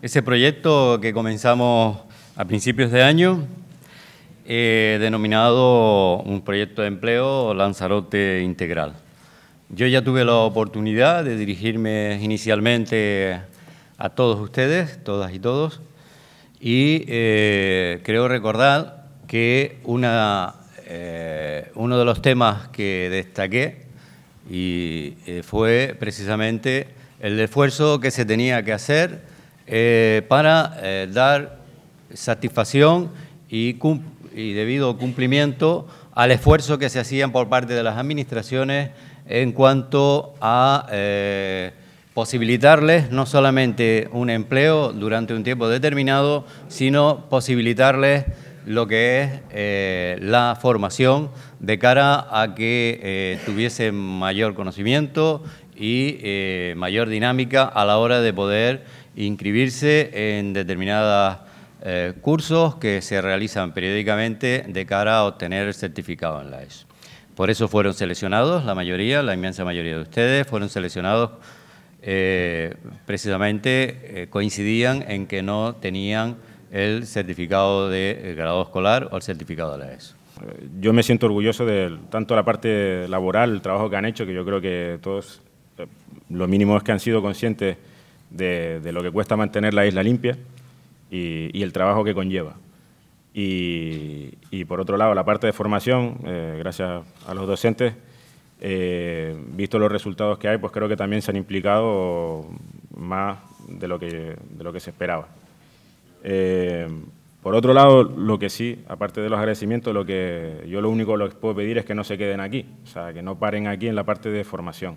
Ese proyecto que comenzamos a principios de año, eh, denominado un proyecto de empleo Lanzarote Integral. Yo ya tuve la oportunidad de dirigirme inicialmente a todos ustedes, todas y todos, y eh, creo recordar que una, eh, uno de los temas que destaqué y eh, fue precisamente el esfuerzo que se tenía que hacer eh, para eh, dar satisfacción y, y, debido cumplimiento al esfuerzo que se hacían por parte de las administraciones en cuanto a posibilitarles no solamente un empleo durante un tiempo determinado, sino posibilitarles lo que es eh, la formación de cara a que eh, tuviese tuviesen mayor conocimiento y eh, mayor dinámica a la hora de poder inscribirse en determinados cursos que se realizan periódicamente de cara a obtener el certificado en la e Por eso fueron seleccionados, la mayoría, la inmensa mayoría de ustedes, fueron seleccionados precisamente, coincidían en que no tenían el certificado de eh, grado escolar o el certificado de la ESO. Yo me siento orgulloso de tanto la parte laboral, el trabajo que han hecho, que yo creo que todos, eh, lo mínimo es que han sido conscientes de, lo que cuesta mantener la isla limpia y, el trabajo que conlleva. Y, por otro lado, la parte de formación, eh, gracias a los docentes, visto los resultados que hay, pues creo que también se han implicado más de lo que se esperaba. Eh, por otro lado, lo que sí, aparte de los agradecimientos, lo que yo lo único que puedo pedir es que no se queden aquí, o sea, que no paren aquí en la parte de formación.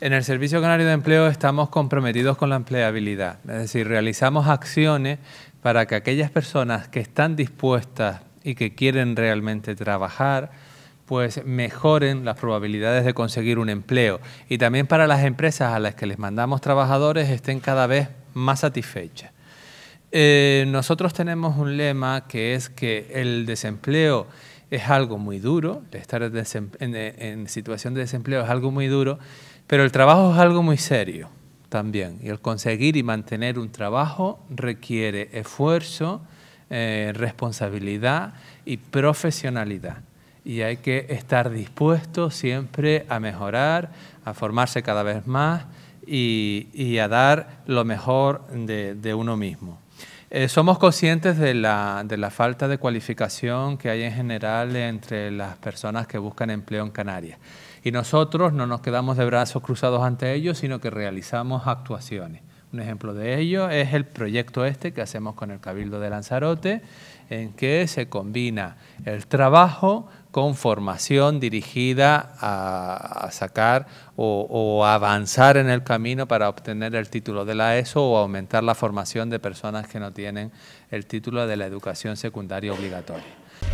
En el Servicio Canario de Empleo estamos comprometidos con la empleabilidad, es decir, realizamos acciones para que aquellas personas que están dispuestas y que quieren realmente trabajar, pues mejoren las probabilidades de conseguir un empleo y también para las empresas a las que les mandamos trabajadores estén cada vez más satisfechas. Eh, nosotros tenemos un lema que es que el desempleo es algo muy duro, estar en, situación de desempleo es algo muy duro, pero el trabajo es algo muy serio también. Y el conseguir y mantener un trabajo requiere esfuerzo, eh, responsabilidad y profesionalidad. Y hay que estar dispuesto siempre a mejorar, a formarse cada vez más y, a dar lo mejor de, uno mismo. Eh, somos conscientes de la, de la, falta de cualificación que hay en general entre las personas que buscan empleo en Canarias. Y nosotros no nos quedamos de brazos cruzados ante ellos, sino que realizamos actuaciones. Un ejemplo de ello es el proyecto este que hacemos con el Cabildo de Lanzarote, en que se combina el trabajo con formación dirigida a, sacar o, avanzar en el camino para obtener el título de la ESO o aumentar la formación de personas que no tienen el título de la educación secundaria obligatoria.